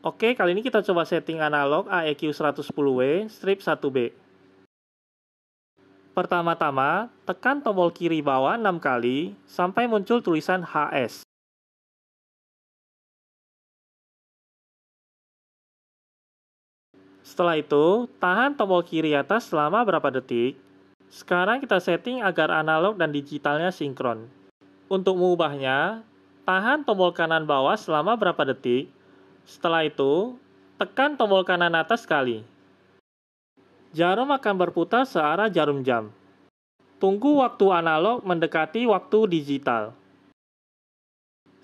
Oke, kali ini kita coba setting analog AEQ 110W strip 1B. Pertama-tama, tekan tombol kiri bawah 6 kali sampai muncul tulisan HS. Setelah itu, tahan tombol kiri atas selama berapa detik. Sekarang kita setting agar analog dan digitalnya sinkron. Untuk mengubahnya, tahan tombol kanan bawah selama berapa detik setelah itu, tekan tombol kanan atas sekali. Jarum akan berputar searah jarum jam. Tunggu waktu analog mendekati waktu digital.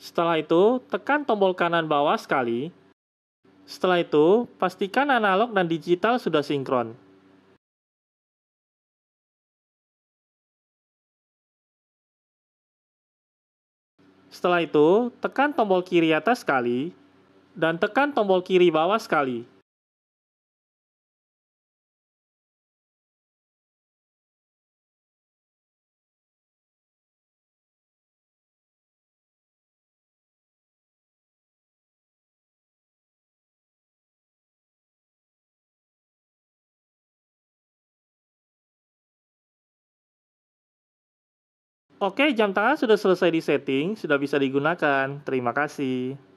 Setelah itu, tekan tombol kanan bawah sekali. Setelah itu, pastikan analog dan digital sudah sinkron. Setelah itu, tekan tombol kiri atas sekali dan tekan tombol kiri bawah sekali. Oke, jam tangan sudah selesai disetting, sudah bisa digunakan. Terima kasih.